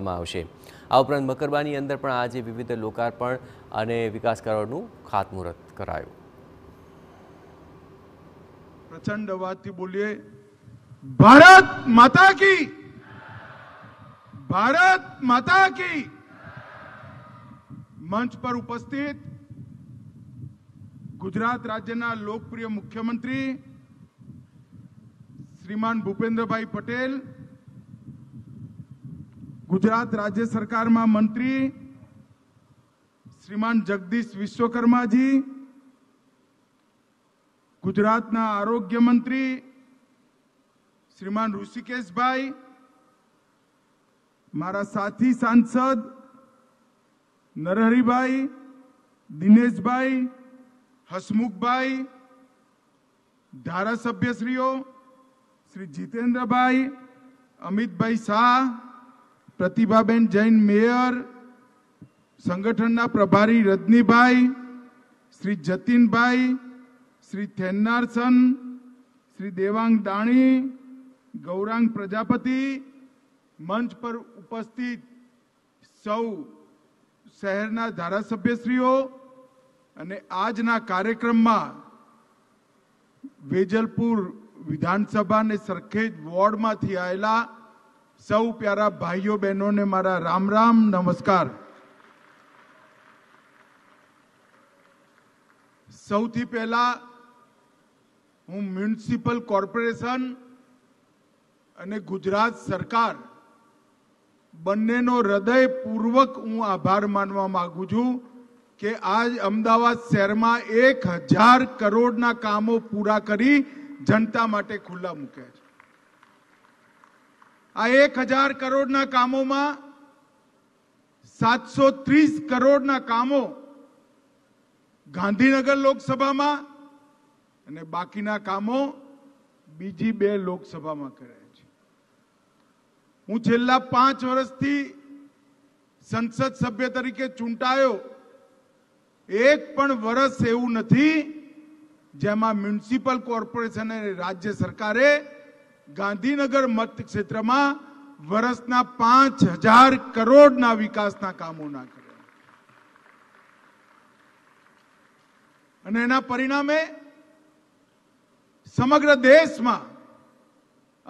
કરવામાં આવશે આ ઉપરાંત મકરબાની અંદર પણ આજે વિવિધ લોકાર્પણ અને વિકાસ કરારનું ખાતમુહૂર્ત કરાયું પ્રચંડ અવાજથી બોલીએ ભારત માતા કી ભારત માતા કી મંચ પર ઉપસ્થિત ગુજરાત રાજ્યના લોકપ્રિય મુખ્યમંત્રી શ્રીમાન ભૂપેન્દ્રભાઈ પટેલ ગુજરાત રાજ્ય સરકારમાં મંત્રી શ્રીમાન જગદીશ વિશ્વકર્માજી ગુજરાતના આરોગ્ય મંત્રી શ્રીમાન ઋષિકેશભાઈ મારા સાથી સાંસદ નરહરિભાઈ દિનેશભાઈ હસમુખભાઈ ધારાસભ્યશ્રીઓ શ્રી જીતેન્દ્રભાઈ અમિતભાઈ શાહ પ્રતિભાબેન જૈન મેયર સંગઠનના પ્રભારી રજનીભાઈ શ્રી જતીનભાઈ શ્રી થેન્નારસન શ્રી દેવાંગ દાણી ગૌરાંગ પ્રજાપતિ મંચ પર ઉપસ્થિત સૌ શહેરના ધારાસભ્યશ્રીઓ અને આજના કાર્યક્રમમાં વેજલપુર વિધાનસભા અને સરખેજ વોર્ડમાંથી આવેલા સૌ પ્યારા ભાઈઓ બહેનોને મારા રામ રામ નમસ્કાર સૌથી પહેલા હું મ્યુનિસિપલ કોર્પોરેશન અને ગુજરાત સરકાર બંનેનો હૃદયપૂર્વક હું આભાર માનવા માગું છું કે આજ અમદાવાદ શહેરમાં એક હજાર કરોડના કામો પૂરા કરી જનતા માટે ખુલ્લા મૂક્યા છે આ એક હજાર કરોડના કામોમાં સાતસો ત્રીસ કરોડના કામો ગાંધીનગર લોકસભામાં અને બાકીના કામો બીજી બે લોકસભામાં કર્યા છે હું છેલ્લા પાંચ વર્ષથી સંસદ સભ્ય તરીકે ચૂંટાયો એક પણ વર્ષ એવું નથી જેમાં મ્યુનિસિપલ કોર્પોરેશન અને રાજ્ય સરકારે ગાંધીનગર મતક્ષેત્રમાં વર્ષના પાંચ હજાર કરોડના વિકાસના કામોના કર્યા અને એના પરિણામે સમગ્ર દેશમાં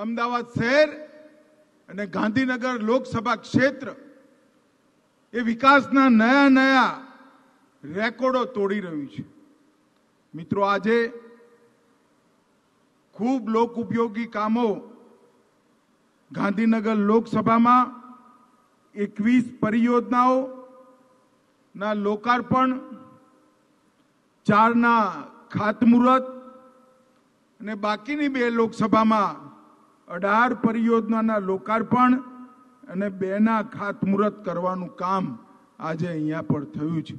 અમદાવાદ શહેર અને ગાંધીનગર લોકસભા ક્ષેત્ર એ વિકાસના નયા નયા રેકોર્ડો તોડી રહ્યું છે મિત્રો આજે ખૂબ લોક ઉપયોગી કામો ગાંધીનગર લોકસભામાં એકવીસ પરિયોજનાઓના લોકાર્પણ ચારના ખાતમુહૂર્ત અને બાકીની બે લોકસભામાં અઢાર પરિયોજનાના લોકાર્પણ અને બેના ખાતમુહૂર્ત કરવાનું કામ આજે અહીંયા પણ થયું છે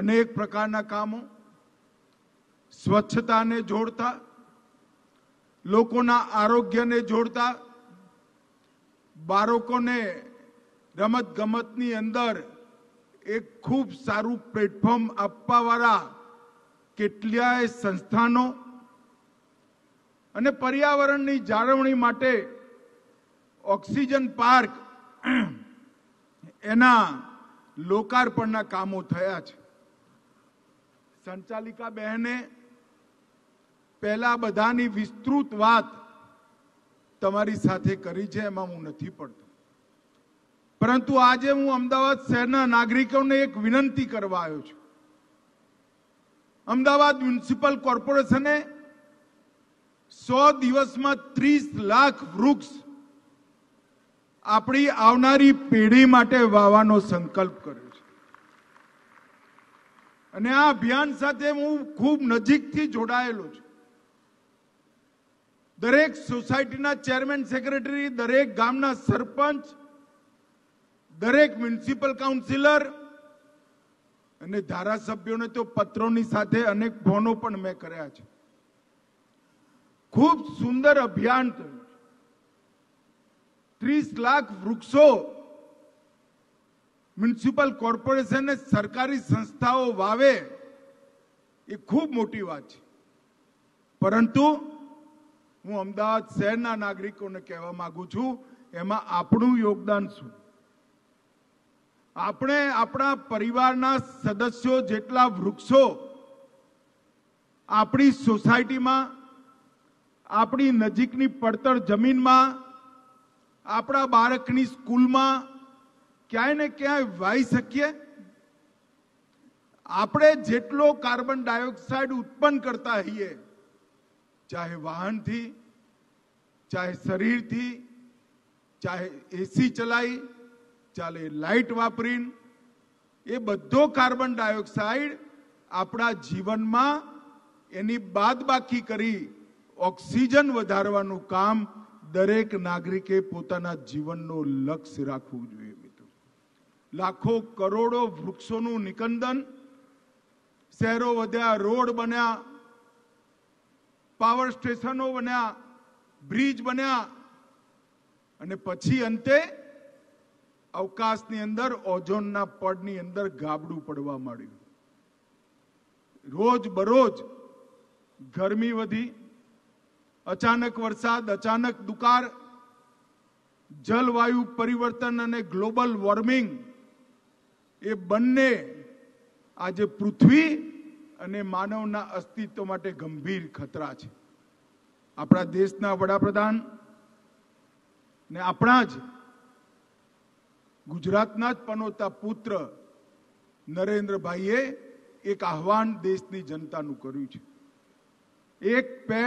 અનેક પ્રકારના કામો સ્વચ્છતાને જોડતા લોકોના આરોગ્યને જોડતા બાળકોને રમત ગમતની અંદર એક ખૂબ સારું પ્લેટફોર્મ આપવાવાળા કેટલાય સંસ્થાનો અને પર્યાવરણની જાળવણી માટે ઓક્સિજન પાર્ક એના લોકાર્પણના કામો થયા છે સંચાલિકા બહેને પહેલા બધાની વિસ્તૃત વાત તમારી સાથે કરી છે એમાં હું નથી પડતો પરંતુ આજે હું અમદાવાદ શહેરના નાગરિકોને એક વિનંતી કરવા આવ્યો છું અમદાવાદ મ્યુનિસિપલ કોર્પોરેશને સો દિવસમાં ત્રીસ લાખ વૃક્ષ આપણી આવનારી પેઢી માટે વાવાનો સંકલ્પ કર્યો છે અને આ અભિયાન સાથે હું ખૂબ નજીકથી જોડાયેલો છું દરેક સોસાયટીના ચેરમેન સેક્રેટરી દરેક ગામના સરપંચ દરેક મ્યુનિસિપલ કાઉન્સિલર અને ધારાસભ્યોને તો પત્રોની સાથે અનેક ફોનો પણ મેં કર્યા છે ખૂબ સુંદર અભિયાન થયું ત્રીસ લાખ વૃક્ષો મ્યુનિસિપલ કોર્પોરેશન સરકારી સંસ્થાઓ વાવે એ ખૂબ મોટી વાત છે પરંતુ હું અમદાવાદ શહેરના નાગરિકોને કહેવા માંગુ છું એમાં આપણું યોગદાન શું આપણે આપણા પરિવારના સદસ્યો જેટલા વૃક્ષો આપણી સોસાયટીમાં આપણી નજીકની પડતર જમીનમાં આપણા બાળકની સ્કૂલમાં ક્યાંય ને ક્યાંય વાઈ શકીએ આપણે જેટલો કાર્બન ડાયોક્સાઇડ ઉત્પન્ન કરતા હોઈએ ચાહે વાહનથી ચાહે શરીરથી ચાહે એસી ચલાવી ચાલે લાઈટ વાપરીને એ બધો કાર્બન ડાયોક્સાઇડ આપણા જીવનમાં એની બાદબાકી કરી ઓક્સિજન વધારવાનું કામ દરેક નાગરિકે પોતાના જીવનનો લક્ષ્ય રાખવું જોઈએ મિત્રો લાખો કરોડો વૃક્ષોનું નિકંદન શહેરો વધ્યા રોડ બન્યા પાવર સ્ટેશનો બન્યા બ્રિજ બન્યા અને પછી અંતે અવકાશની અંદર ઓઝોનના પડની અંદર ગાબડું પડવા માંડ્યું રોજ બરોજ ગરમી વધી અચાનક વરસાદ અચાનક દુકાળ જલવાયુ પરિવર્તન અને ગ્લોબલ વોર્મિંગ એ બંને આજે પૃથ્વી અને માનવના અસ્તિત્વ માટે ગંભીર ખતરા છે આપણા દેશના વડાપ્રધાન ને આપણા જ ગુજરાતના જ પનોતા પુત્ર નરેન્દ્રભાઈએ એક આહવાન દેશની જનતાનું કર્યું છે એક પેડ